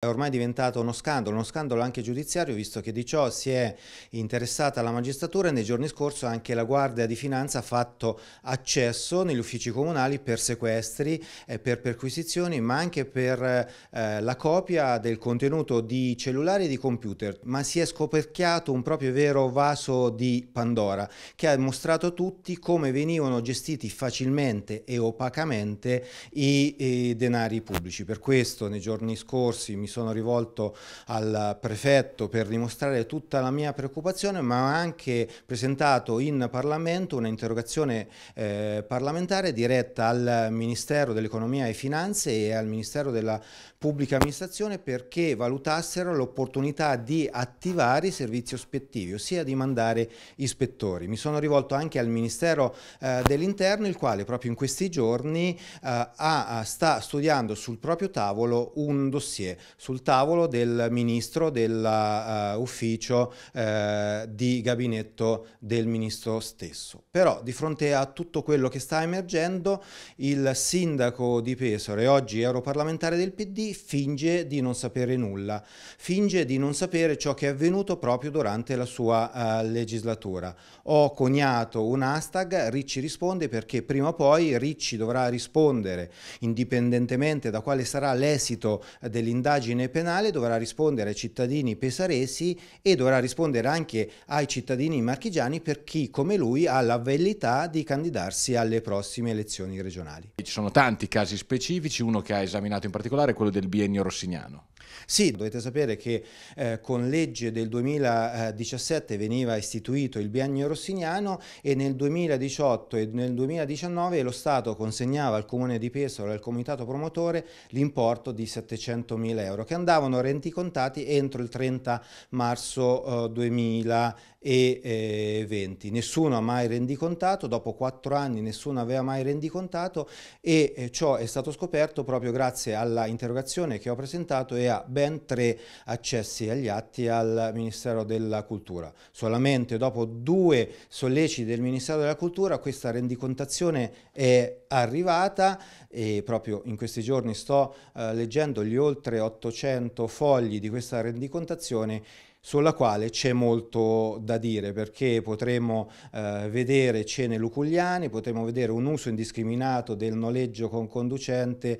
È ormai diventato uno scandalo, uno scandalo anche giudiziario, visto che di ciò si è interessata la magistratura e nei giorni scorsi anche la Guardia di Finanza ha fatto accesso negli uffici comunali per sequestri, per perquisizioni, ma anche per eh, la copia del contenuto di cellulari e di computer. Ma si è scoperchiato un proprio vero vaso di Pandora che ha mostrato a tutti come venivano gestiti facilmente e opacamente i, i denari pubblici. Per questo nei giorni scorsi mi sono rivolto al prefetto per dimostrare tutta la mia preoccupazione, ma ho anche presentato in Parlamento un'interrogazione eh, parlamentare diretta al Ministero dell'Economia e Finanze e al Ministero della Pubblica Amministrazione perché valutassero l'opportunità di attivare i servizi ospettivi, ossia di mandare ispettori. Mi sono rivolto anche al Ministero eh, dell'Interno, il quale proprio in questi giorni eh, ha, sta studiando sul proprio tavolo un dossier sul tavolo del ministro dell'ufficio eh, uh, eh, uh, di gabinetto del ministro stesso. Però di fronte a tutto quello che sta emergendo, il sindaco di Pesaro e oggi europarlamentare del PD, finge di non sapere nulla, finge di non sapere ciò che è avvenuto proprio durante la sua uh, legislatura. Ho coniato un hashtag, Ricci risponde perché prima o poi Ricci dovrà rispondere indipendentemente da quale sarà l'esito dell'indagine indagine penale dovrà rispondere ai cittadini pesaresi e dovrà rispondere anche ai cittadini marchigiani per chi come lui ha la velità di candidarsi alle prossime elezioni regionali. Ci sono tanti casi specifici, uno che ha esaminato in particolare è quello del biennio rossignano. Sì, dovete sapere che eh, con legge del 2017 veniva istituito il biennio rossignano e nel 2018 e nel 2019 lo Stato consegnava al Comune di Pesaro e al Comitato Promotore l'importo di 700 mila euro euro che andavano renticontati entro il 30 marzo eh, 2020. Nessuno ha mai rendicontato, dopo quattro anni nessuno aveva mai rendicontato e eh, ciò è stato scoperto proprio grazie alla interrogazione che ho presentato e a ben tre accessi agli atti al Ministero della Cultura. Solamente dopo due solleciti del Ministero della Cultura questa rendicontazione è arrivata e proprio in questi giorni sto eh, leggendo gli oltre 8 800 fogli di questa rendicontazione sulla quale c'è molto da dire perché potremo eh, vedere cene luculiane, potremo vedere un uso indiscriminato del noleggio con conducente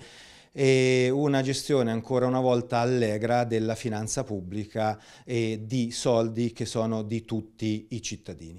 e una gestione ancora una volta allegra della finanza pubblica e di soldi che sono di tutti i cittadini.